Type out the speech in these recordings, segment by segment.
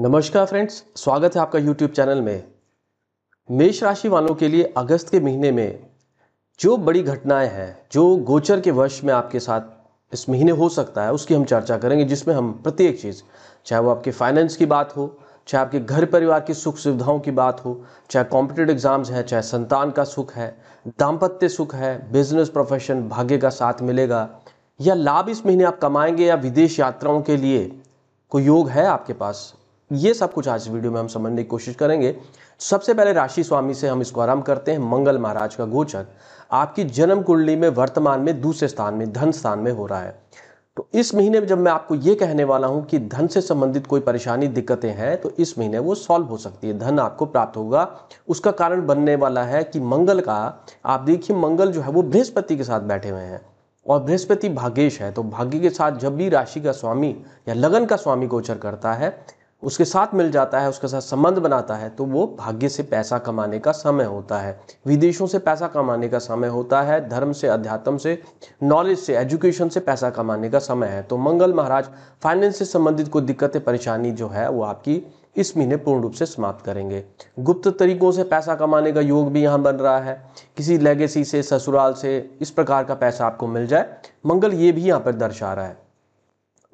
नमस्कार फ्रेंड्स स्वागत है आपका यूट्यूब चैनल में मेष राशि वालों के लिए अगस्त के महीने में जो बड़ी घटनाएं हैं जो गोचर के वर्ष में आपके साथ इस महीने हो सकता है उसकी हम चर्चा करेंगे जिसमें हम प्रत्येक चीज़ चाहे वो आपके फाइनेंस की बात हो चाहे आपके घर परिवार की सुख सुविधाओं की बात हो चाहे कॉम्पिटेटिव एग्जाम्स हैं चाहे संतान का सुख है दाम्पत्य सुख है बिजनेस प्रोफेशन भाग्य का साथ मिलेगा या लाभ इस महीने आप कमाएंगे या विदेश यात्राओं के लिए कोई योग है आपके पास ये सब कुछ आज वीडियो में हम समझने की कोशिश करेंगे सबसे पहले राशि स्वामी से हम इसको आरंभ करते हैं मंगल महाराज का गोचर आपकी जन्म कुंडली में वर्तमान में दूसरे स्थान में धन स्थान में हो रहा है तो इस महीने में जब मैं आपको ये कहने वाला हूँ कि धन से संबंधित कोई परेशानी दिक्कतें हैं तो इस महीने वो सॉल्व हो सकती है धन आपको प्राप्त होगा उसका कारण बनने वाला है कि मंगल का आप देखिए मंगल जो है वो बृहस्पति के साथ बैठे हुए हैं और बृहस्पति भाग्येश है तो भाग्य के साथ जब भी राशि का स्वामी या लगन का स्वामी गोचर करता है उसके साथ मिल जाता है उसके साथ संबंध बनाता है तो वो भाग्य से पैसा कमाने का समय होता है विदेशों से पैसा कमाने का समय होता है धर्म से अध्यात्म से नॉलेज से एजुकेशन से पैसा कमाने का समय है तो मंगल महाराज फाइनेंस से संबंधित कोई दिक्कतें परेशानी जो है वो आपकी इस महीने पूर्ण रूप से समाप्त करेंगे गुप्त तरीकों से पैसा कमाने का योग भी यहाँ बन रहा है किसी लेगेसी से ससुराल से इस प्रकार का पैसा आपको मिल जाए मंगल ये भी यहाँ पर दर्शा रहा है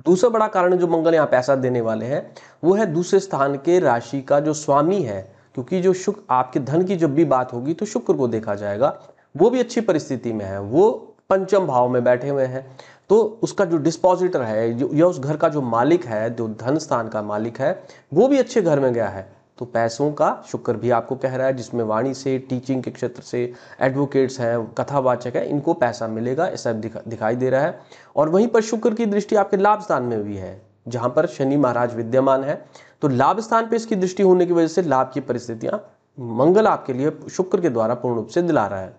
दूसरा बड़ा कारण जो मंगल यहाँ पैसा देने वाले हैं वो है दूसरे स्थान के राशि का जो स्वामी है क्योंकि जो शुक्र आपके धन की जब भी बात होगी तो शुक्र को देखा जाएगा वो भी अच्छी परिस्थिति में है वो पंचम भाव में बैठे हुए हैं तो उसका जो डिस्पॉजिटर है या उस घर का जो मालिक है जो धन स्थान का मालिक है वो भी अच्छे घर में गया है तो पैसों का शुक्र भी आपको कह रहा है जिसमें वाणी से टीचिंग के क्षेत्र से एडवोकेट्स हैं कथावाचक है इनको पैसा मिलेगा ऐसा दिखा, दिखाई दे रहा है और वहीं पर शुक्र की दृष्टि आपके लाभ स्थान में भी है जहां पर शनि महाराज विद्यमान है तो लाभ स्थान पर इसकी दृष्टि होने की वजह से लाभ की परिस्थितियां मंगल आपके लिए शुक्र के द्वारा पूर्ण रूप से दिला रहा है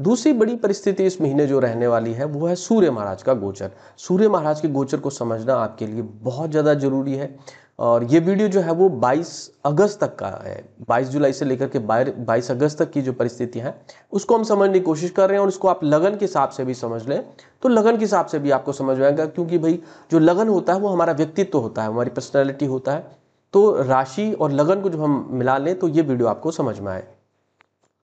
दूसरी बड़ी परिस्थिति इस महीने जो रहने वाली है वो है सूर्य महाराज का गोचर सूर्य महाराज के गोचर को समझना आपके लिए बहुत ज़्यादा जरूरी है और ये वीडियो जो है वो 22 अगस्त तक का है 22 जुलाई से लेकर के 22 अगस्त तक की जो परिस्थिति है उसको हम समझने की कोशिश कर रहे हैं और उसको आप लगन के हिसाब से भी समझ लें तो लगन के हिसाब से भी आपको समझ में आएगा क्योंकि भाई जो लगन होता है वो हमारा व्यक्तित्व होता है हमारी पर्सनैलिटी होता है तो राशि और लगन को जब हम मिला लें तो ये वीडियो आपको समझ में आए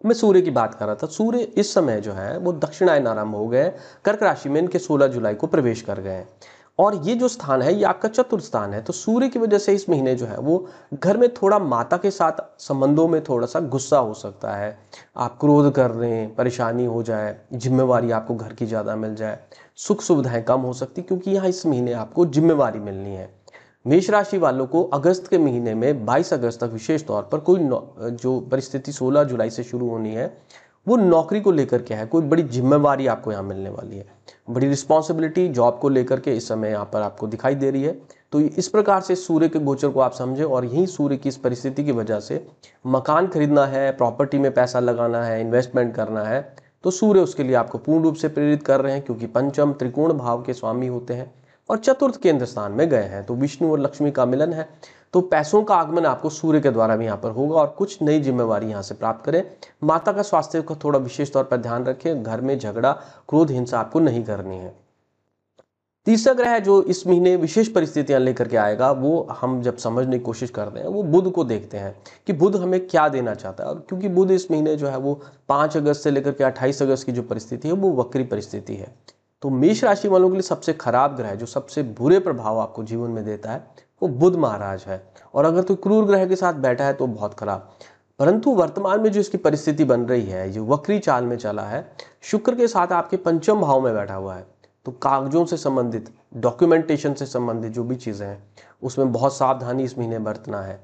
मैं सूर्य की बात कर रहा था सूर्य इस समय जो है वो दक्षिणायन आरंभ हो गए कर्क राशि में इनके 16 जुलाई को प्रवेश कर गए हैं और ये जो स्थान है ये आपका चतुर्थ स्थान है तो सूर्य की वजह से इस महीने जो है वो घर में थोड़ा माता के साथ संबंधों में थोड़ा सा गुस्सा हो सकता है आप क्रोध कर रहे हैं परेशानी हो जाए जिम्मेवारी आपको घर की ज़्यादा मिल जाए सुख सुविधाएं कम हो सकती क्योंकि यहाँ इस महीने आपको जिम्मेवारी मिलनी है मेष राशि वालों को अगस्त के महीने में 22 अगस्त तक विशेष तौर पर कोई जो परिस्थिति 16 जुलाई से शुरू होनी है वो नौकरी को लेकर क्या है कोई बड़ी जिम्मेवारी आपको यहाँ मिलने वाली है बड़ी रिस्पॉन्सिबिलिटी जॉब को लेकर के इस समय यहाँ पर आपको दिखाई दे रही है तो इस प्रकार से सूर्य के गोचर को आप समझें और यही सूर्य की इस परिस्थिति की वजह से मकान खरीदना है प्रॉपर्टी में पैसा लगाना है इन्वेस्टमेंट करना है तो सूर्य उसके लिए आपको पूर्ण रूप से प्रेरित कर रहे हैं क्योंकि पंचम त्रिकोण भाव के स्वामी होते हैं और चतुर्थ केंद्र स्थान में गए हैं तो विष्णु और लक्ष्मी का मिलन है तो पैसों का आगमन आपको सूर्य के द्वारा भी यहाँ पर होगा और कुछ नई जिम्मेवारी यहाँ से प्राप्त करें माता का स्वास्थ्य का थोड़ा विशेष तौर पर ध्यान रखें घर में झगड़ा क्रोध हिंसा आपको नहीं करनी है तीसरा ग्रह जो इस महीने विशेष परिस्थितियां लेकर के आएगा वो हम जब समझने की कोशिश करते हैं वो बुध को देखते हैं कि बुध हमें क्या देना चाहता है और क्योंकि बुध इस महीने जो है वो पाँच अगस्त से लेकर के अट्ठाईस अगस्त की जो परिस्थिति है वो वक्री परिस्थिति है तो मेष राशि वालों के लिए सबसे खराब ग्रह जो सबसे बुरे प्रभाव आपको जीवन में देता है वो बुध महाराज है और अगर कोई तो क्रूर ग्रह के साथ बैठा है तो बहुत खराब परंतु वर्तमान में जो इसकी परिस्थिति बन रही है जो वक्री चाल में चला है शुक्र के साथ आपके पंचम भाव में बैठा हुआ है तो कागजों से संबंधित डॉक्यूमेंटेशन से संबंधित जो भी चीज़ें हैं उसमें बहुत सावधानी इस महीने बरतना है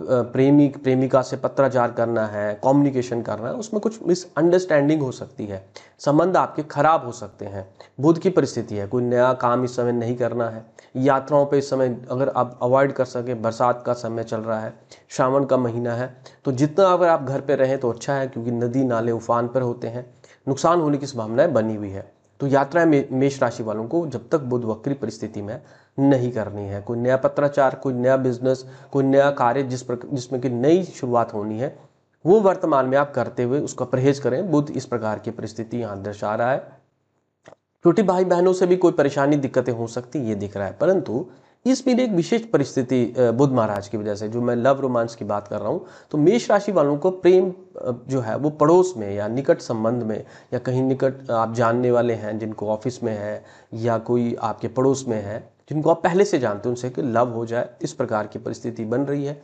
प्रेमी प्रेमिका से पत्राचार करना है कम्युनिकेशन करना है उसमें कुछ मिसअंडरस्टैंडिंग हो सकती है संबंध आपके खराब हो सकते हैं बुध की परिस्थिति है कोई नया काम इस समय नहीं करना है यात्राओं पे इस समय अगर आप अवॉइड कर सकें बरसात का समय चल रहा है श्रावण का महीना है तो जितना अगर आप घर पर रहें तो अच्छा है क्योंकि नदी नाले उफान पर होते हैं नुकसान होने की संभावनाएँ बनी हुई है तो यात्राएं मेष राशि वालों को जब तक बुध वक्री परिस्थिति में नहीं करनी है कोई नया पत्राचार कोई नया बिजनेस कोई नया कार्य जिस प्रकार जिसमें कि नई शुरुआत होनी है वो वर्तमान में आप करते हुए उसका परहेज करें बुद्ध इस प्रकार की परिस्थिति यहाँ दर्शा रहा है छोटी भाई बहनों से भी कोई परेशानी दिक्कतें हो सकती ये दिख रहा है परंतु इस मेरी एक विशेष परिस्थिति बुद्ध महाराज की वजह से जो मैं लव रोमांस की बात कर रहा हूँ तो मेष राशि वालों को प्रेम जो है वो पड़ोस में या निकट संबंध में या कहीं निकट आप जानने वाले हैं जिनको ऑफिस में है या कोई आपके पड़ोस में है जिनको आप पहले से जानते हैं उनसे कि लव हो जाए इस प्रकार की परिस्थिति बन रही है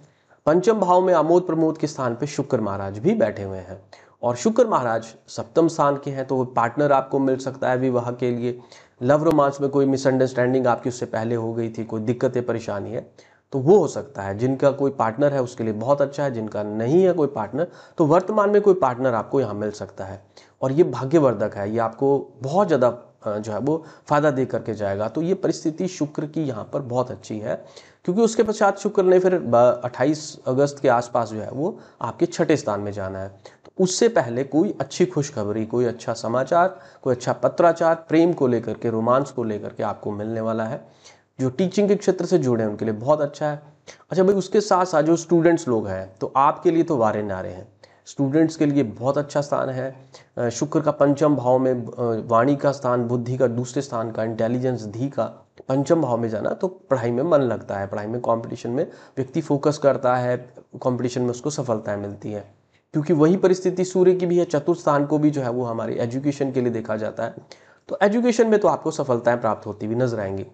पंचम भाव में आमोद प्रमोद के स्थान पर शुक्र महाराज भी बैठे हुए हैं और शुक्र महाराज सप्तम स्थान के हैं तो वो पार्टनर आपको मिल सकता है विवाह के लिए लव रोमांस में कोई मिसअंडरस्टैंडिंग आपकी उससे पहले हो गई थी कोई दिक्कतें परेशानी है तो वो हो सकता है जिनका कोई पार्टनर है उसके लिए बहुत अच्छा है जिनका नहीं है कोई पार्टनर तो वर्तमान में कोई पार्टनर आपको यहाँ मिल सकता है और ये भाग्यवर्धक है ये आपको बहुत ज़्यादा जो है वो फ़ायदा दे करके जाएगा तो ये परिस्थिति शुक्र की यहाँ पर बहुत अच्छी है क्योंकि उसके पश्चात शुक्र ने फिर 28 अगस्त के आसपास जो है वो आपके छठे स्थान में जाना है तो उससे पहले कोई अच्छी खुशखबरी कोई अच्छा समाचार कोई अच्छा पत्राचार प्रेम को लेकर के रोमांस को लेकर के आपको मिलने वाला है जो टीचिंग के क्षेत्र से जुड़े हैं उनके लिए बहुत अच्छा है अच्छा भाई उसके साथ साथ जो स्टूडेंट्स लोग हैं तो आपके लिए तो वारे नारे हैं स्टूडेंट्स के लिए बहुत अच्छा स्थान है शुक्र का पंचम भाव में वाणी का स्थान बुद्धि का दूसरे स्थान का इंटेलिजेंस धी का पंचम भाव में जाना तो पढ़ाई में मन लगता है पढ़ाई में कंपटीशन में व्यक्ति फोकस करता है कंपटीशन में उसको सफलताएं मिलती है क्योंकि वही परिस्थिति सूर्य की भी है चतुर्थ स्थान को भी जो है वो हमारे एजुकेशन के लिए देखा जाता है तो एजुकेशन में तो आपको सफलताएं प्राप्त होती हुई नजर आएंगी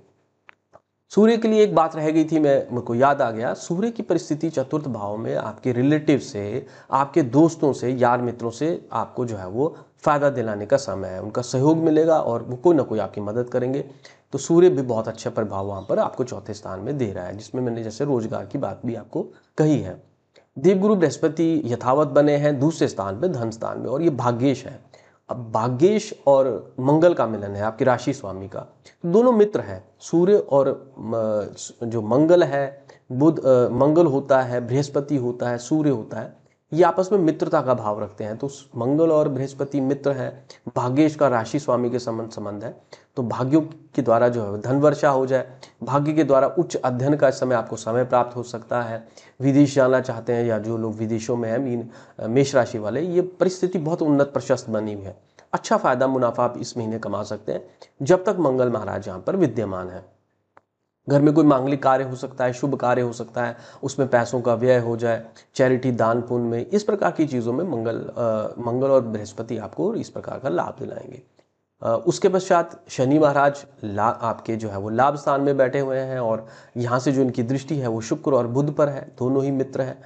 सूर्य के लिए एक बात रह गई थी मैं मेरे को याद आ गया सूर्य की परिस्थिति चतुर्थ भाव में आपके रिलेटिव से आपके दोस्तों से यार मित्रों से आपको जो है वो फ़ायदा दिलाने का समय है उनका सहयोग मिलेगा और वो कोई ना कोई आपकी मदद करेंगे तो सूर्य भी बहुत अच्छा प्रभाव वहाँ पर आपको चौथे स्थान में दे रहा है जिसमें मैंने जैसे रोजगार की बात भी आपको कही है देवगुरु बृहस्पति यथावत बने हैं दूसरे स्थान पर धन स्थान में और ये भाग्येश है अब भाग्येश और मंगल का मिलन है आपकी राशि स्वामी का दोनों मित्र हैं सूर्य और जो मंगल है बुध मंगल होता है बृहस्पति होता है सूर्य होता है ये आपस में मित्रता का भाव रखते हैं तो मंगल और बृहस्पति मित्र हैं भाग्येश का राशि स्वामी के संबंध संबंध है तो भाग्यों के द्वारा जो है धन वर्षा हो जाए भाग्य के द्वारा उच्च अध्ययन का समय आपको समय प्राप्त हो सकता है विदेश जाना चाहते हैं या जो लोग विदेशों में हैं मीन मेष राशि वाले ये परिस्थिति बहुत उन्नत प्रशस्त बनी हुई है अच्छा फायदा मुनाफा आप इस महीने कमा सकते हैं जब तक मंगल महाराज यहाँ पर विद्यमान है घर में कोई मांगलिक कार्य हो सकता है शुभ कार्य हो सकता है उसमें पैसों का व्यय हो जाए चैरिटी दान पुण्य में इस प्रकार की चीज़ों में मंगल आ, मंगल और बृहस्पति आपको इस प्रकार का लाभ दिलाएंगे आ, उसके पश्चात शनि महाराज ला आपके जो है वो लाभ स्थान में बैठे हुए हैं और यहाँ से जो इनकी दृष्टि है वो शुक्र और बुध पर है दोनों ही मित्र हैं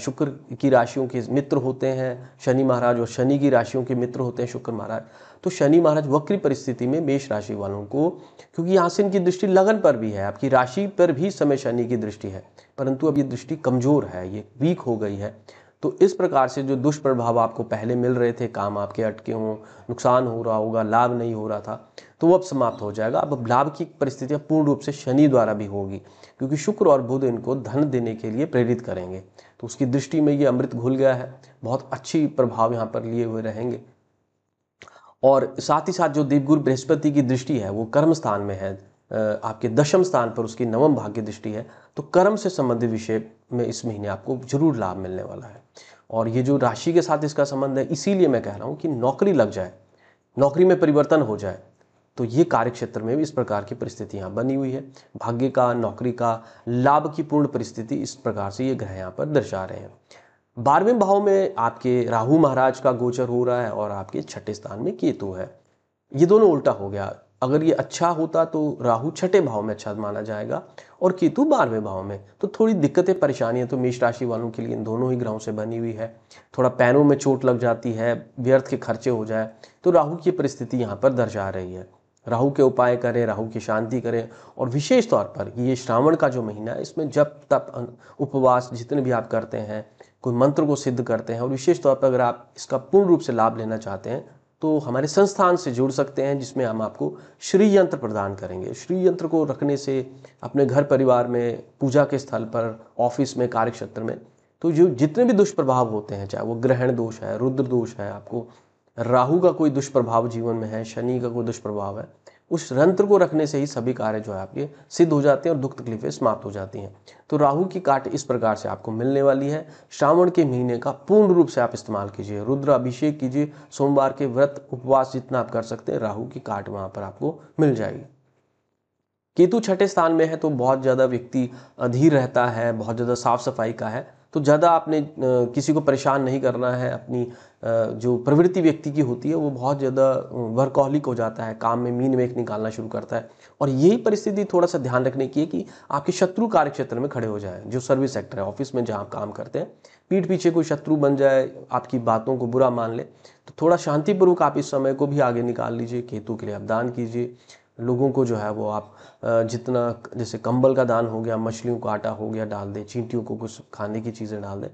शुक्र की राशियों के मित्र होते हैं शनि महाराज और शनि की राशियों के मित्र होते हैं शुक्र महाराज तो शनि महाराज वक्री परिस्थिति में मेष राशि वालों को क्योंकि यहाँ से इनकी दृष्टि लगन पर भी है आपकी राशि पर भी समय शनि की दृष्टि है परंतु अब ये दृष्टि कमज़ोर है ये वीक हो गई है तो इस प्रकार से जो दुष्प्रभाव आपको पहले मिल रहे थे काम आपके अटके हों नुकसान हो रहा होगा लाभ नहीं हो रहा था तो वो अब समाप्त हो जाएगा अब लाभ की परिस्थितियाँ पूर्ण रूप से शनि द्वारा भी होगी क्योंकि शुक्र और बुध इनको धन देने के लिए प्रेरित करेंगे तो उसकी दृष्टि में ये अमृत घुल गया है बहुत अच्छी प्रभाव यहाँ पर लिए हुए रहेंगे और साथ ही साथ जो देवगुरु बृहस्पति की दृष्टि है वो कर्म स्थान में है आपके दशम स्थान पर उसकी नवम भाग की दृष्टि है तो कर्म से संबंधित विषय में इस महीने आपको जरूर लाभ मिलने वाला है और ये जो राशि के साथ इसका संबंध है इसीलिए मैं कह रहा हूँ कि नौकरी लग जाए नौकरी में परिवर्तन हो जाए तो ये कार्य क्षेत्र में भी इस प्रकार की यहाँ बनी हुई है भाग्य का नौकरी का लाभ की पूर्ण परिस्थिति इस प्रकार से ये ग्रह यहाँ पर दर्शा रहे हैं बारहवें भाव में आपके राहु महाराज का गोचर हो रहा है और आपके छठे स्थान में केतु है ये दोनों उल्टा हो गया अगर ये अच्छा होता तो राहु छठे भाव में अच्छा माना जाएगा और केतु बारहवें भाव में तो थोड़ी दिक्कतें परेशानियां तो मेष राशि वालों के लिए इन दोनों ही ग्रहों से बनी हुई है थोड़ा पैरों में चोट लग जाती है व्यर्थ के खर्चे हो जाए तो राहु की परिस्थिति यहाँ पर दर्शा रही है राहु के उपाय करें राहु की शांति करें और विशेष तौर पर ये श्रावण का जो महीना है इसमें जब तप उपवास जितने भी आप करते हैं कोई मंत्र को सिद्ध करते हैं और विशेष तौर पर अगर आप इसका पूर्ण रूप से लाभ लेना चाहते हैं तो हमारे संस्थान से जुड़ सकते हैं जिसमें हम आपको श्री यंत्र प्रदान करेंगे श्री यंत्र को रखने से अपने घर परिवार में पूजा के स्थल पर ऑफिस में कार्यक्षेत्र में तो जो जितने भी दुष्प्रभाव होते हैं चाहे वो ग्रहण दोष है रुद्र दोष है आपको राहु का कोई दुष्प्रभाव जीवन में है शनि का कोई दुष्प्रभाव है उस रंत्र को रखने से ही सभी कार्य जो है आपके सिद्ध हो जाते हैं और दुख तकलीफें समाप्त हो जाती हैं तो राहु की काट इस प्रकार से आपको मिलने वाली है श्रावण के महीने का पूर्ण रूप से आप इस्तेमाल कीजिए रुद्र अभिषेक कीजिए सोमवार के व्रत उपवास जितना आप कर सकते हैं राहु की काट वहाँ पर आपको मिल जाएगी केतु छठे स्थान में है तो बहुत ज़्यादा व्यक्ति अधीर रहता है बहुत ज़्यादा साफ सफाई का है तो ज़्यादा आपने किसी को परेशान नहीं करना है अपनी जो प्रवृत्ति व्यक्ति की होती है वो बहुत ज़्यादा वर्कोहलिक हो जाता है काम में मीन मेक निकालना शुरू करता है और यही परिस्थिति थोड़ा सा ध्यान रखने की है कि आपके शत्रु कार्य क्षेत्र में खड़े हो जाए जो सर्विस सेक्टर है ऑफिस में जहाँ आप काम करते हैं पीठ पीछे कोई शत्रु बन जाए आपकी बातों को बुरा मान ले तो थोड़ा शांतिपूर्वक आप इस समय को भी आगे निकाल लीजिए केतु के लिए अपदान कीजिए लोगों को जो है वो आप जितना जैसे कंबल का दान हो गया मछलियों का आटा हो गया डाल दें चींटियों को कुछ खाने की चीज़ें डाल दें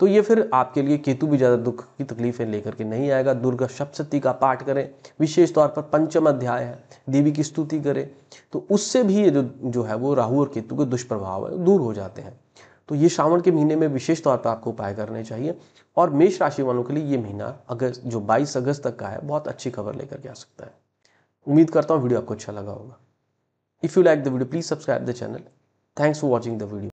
तो ये फिर आपके लिए केतु भी ज़्यादा दुख की तकलीफें लेकर के नहीं आएगा दुर्गा सप्तशती का पाठ करें विशेष तौर पर पंचम अध्याय है देवी की स्तुति करें तो उससे भी ये जो जो है वो राहु और केतु के दुष्प्रभाव है दूर हो जाते हैं तो ये श्रावण के महीने में विशेष तौर पर आपको उपाय करने चाहिए और मेष राशि वालों के लिए ये महीना अगस्त जो 22 अगस्त तक का है बहुत अच्छी खबर लेकर के आ सकता है उम्मीद करता हूँ वीडियो आपको अच्छा लगा होगा if you like the video please subscribe the channel thanks for watching the video